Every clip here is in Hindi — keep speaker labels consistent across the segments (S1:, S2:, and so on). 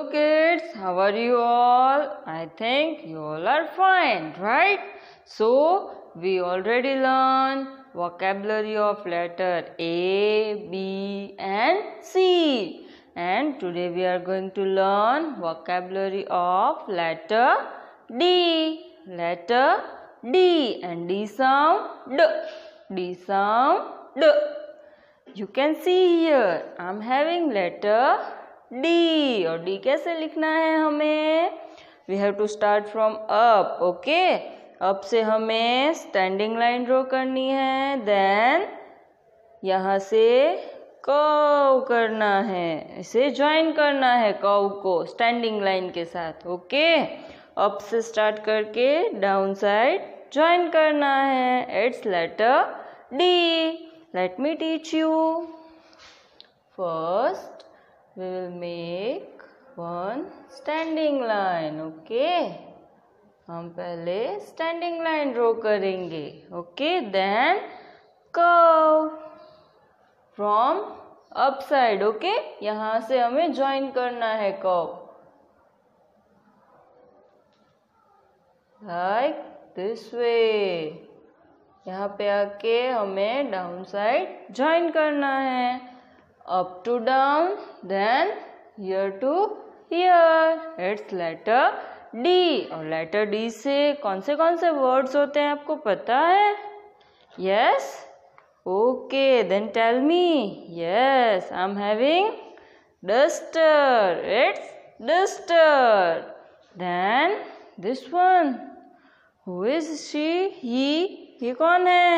S1: Hello kids, how are you all? I think you all are fine, right? So, we already learned vocabulary of letter A, B and C. And today we are going to learn vocabulary of letter D. Letter D and D sound D. D sound D. You can see here, I am having letter D और डी कैसे लिखना है हमें we have to start from up okay up से हमें स्टैंडिंग लाइन ड्रॉ करनी है देन यहाँ से कव करना है इसे ज्वाइन करना है कव को स्टैंडिंग लाइन के साथ ओके अप से स्टार्ट करके डाउन साइड ज्वाइन करना है it's letter D let me teach you first we will make one standing line okay हम पहले स्टैंडिंग लाइन ड्रॉ करेंगे okay then curve from up side okay यहाँ से हमें ज्वाइन करना है कर्व लाइक दिस वे यहाँ पे आके हमें डाउन साइड ज्वाइन करना है up to down then here to here it's letter D और लेटर डी से कौन से कौन से वर्ड्स होते हैं आपको पता है yes okay then tell me yes I am having duster it's duster then this one who is she he ये कौन है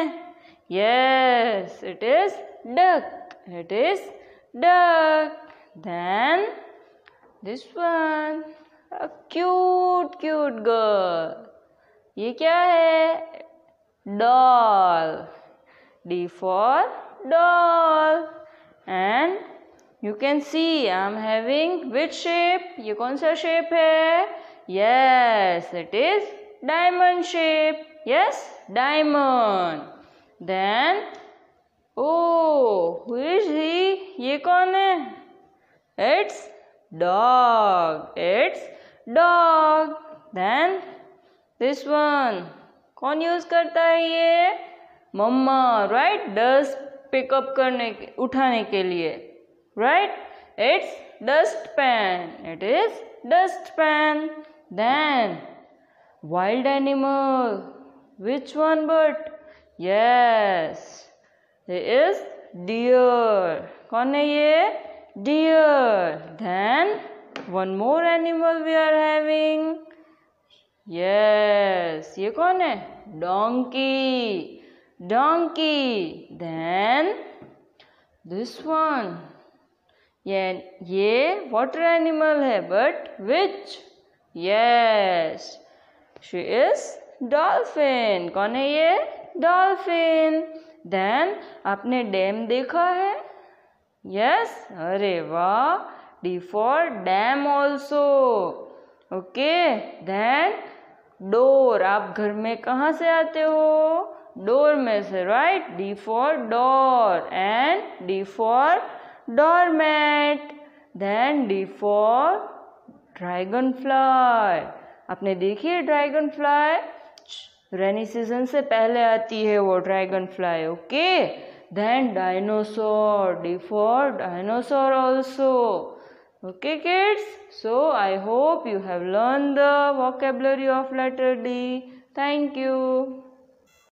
S1: yes it is duck it is duck. Then this one a cute cute girl. ये क्या है doll. D for doll. And you can see I'm having which shape? ये कौन सा shape है? Yes, it is diamond shape. Yes, diamond. Then ओ ही ये कौन है it's dog it's dog then this one कौन यूज करता है ये मम्मा राइट डस्ट पिकअप करने के उठाने के लिए right it's dust pan it is dust pan then wild animal which one but yes is deer कौन है ये deer then one more animal we are having yes ये कौन है donkey donkey then this one ये ये वाटर एनिमल है but which yes she is dolphin कौन है ये डॉल्फिन देन आपने डैम देखा है यस अरे वाह D for dam also okay then door आप घर में कहाँ से आते हो डोर में से right D for door and D for doormat then D for dragonfly आपने देखी है ड्रैगन फ्लाई रेनी सीजन से पहले आती है वो dragonfly okay then dinosaur D for dinosaur also okay kids so I hope you have learn the vocabulary of letter D thank you